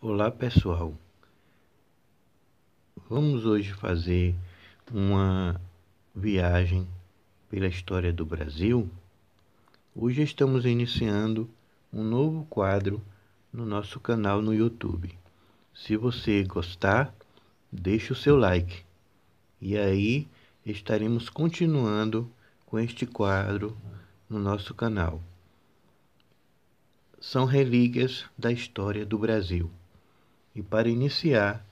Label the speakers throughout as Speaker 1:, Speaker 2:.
Speaker 1: Olá pessoal, vamos hoje fazer uma viagem pela história do Brasil. Hoje estamos iniciando um novo quadro no nosso canal no YouTube. Se você gostar, deixe o seu like e aí estaremos continuando com este quadro no nosso canal. São relíquias da história do Brasil. E para iniciar,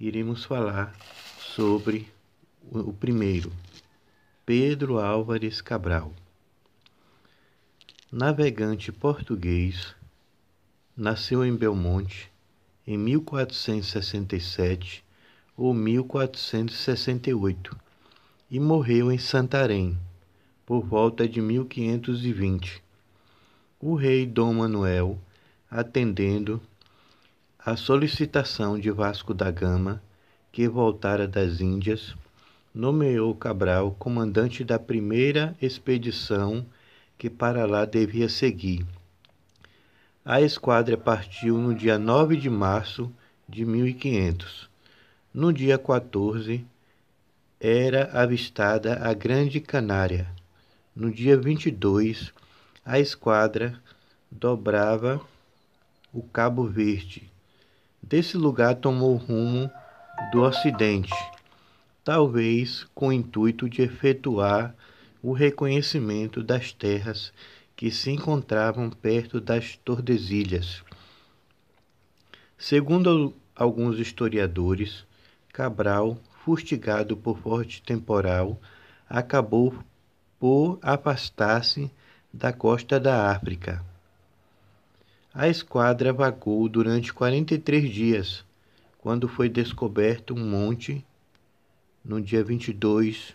Speaker 1: iremos falar sobre o primeiro, Pedro Álvares Cabral. Navegante português, nasceu em Belmonte em 1467 ou 1468 e morreu em Santarém por volta de 1520. O rei Dom Manuel, atendendo a solicitação de Vasco da Gama, que voltara das Índias, nomeou Cabral comandante da primeira expedição que para lá devia seguir. A esquadra partiu no dia 9 de março de 1500. No dia 14, era avistada a Grande Canária. No dia 22, a esquadra dobrava o Cabo Verde Desse lugar tomou rumo do Ocidente, talvez com o intuito de efetuar o reconhecimento das terras que se encontravam perto das Tordesilhas. Segundo alguns historiadores, Cabral, fustigado por forte temporal, acabou por afastar-se da costa da África. A esquadra vagou durante 43 dias, quando foi descoberto um monte no dia 22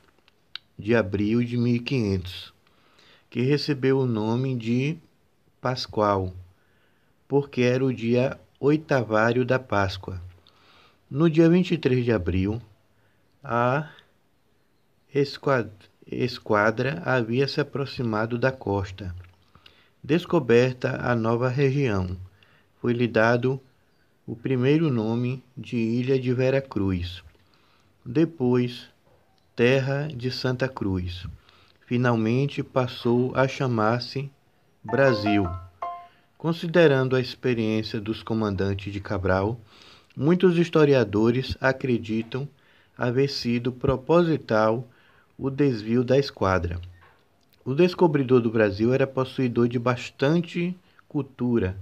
Speaker 1: de abril de 1500, que recebeu o nome de Pascual, porque era o dia oitavário da Páscoa. No dia 23 de abril, a esquadra havia se aproximado da costa Descoberta a nova região, foi-lhe dado o primeiro nome de Ilha de Vera Cruz, depois Terra de Santa Cruz. Finalmente passou a chamar-se Brasil. Considerando a experiência dos comandantes de Cabral, muitos historiadores acreditam haver sido proposital o desvio da esquadra. O descobridor do Brasil era possuidor de bastante cultura.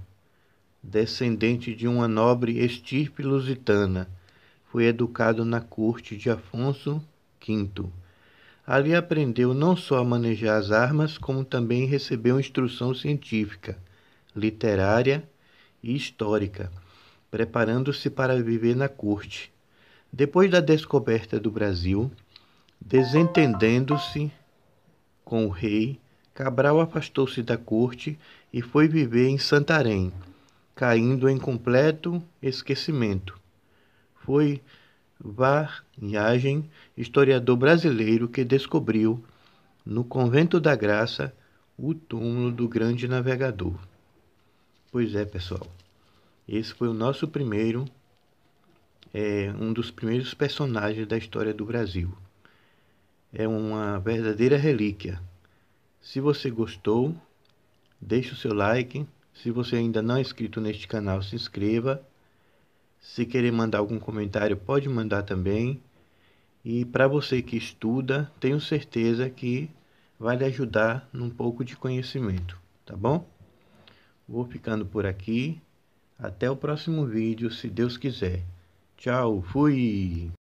Speaker 1: Descendente de uma nobre estirpe lusitana, foi educado na corte de Afonso V. Ali aprendeu não só a manejar as armas, como também recebeu instrução científica, literária e histórica, preparando-se para viver na corte. Depois da descoberta do Brasil, desentendendo-se com o rei, Cabral afastou-se da corte e foi viver em Santarém, caindo em completo esquecimento. Foi Varnhagen, historiador brasileiro, que descobriu, no Convento da Graça, o túmulo do grande navegador. Pois é, pessoal. Esse foi o nosso primeiro, é, um dos primeiros personagens da história do Brasil é uma verdadeira relíquia. Se você gostou, deixe o seu like. Se você ainda não é inscrito neste canal, se inscreva. Se querer mandar algum comentário, pode mandar também. E para você que estuda, tenho certeza que vai lhe ajudar num pouco de conhecimento, tá bom? Vou ficando por aqui. Até o próximo vídeo, se Deus quiser. Tchau, fui!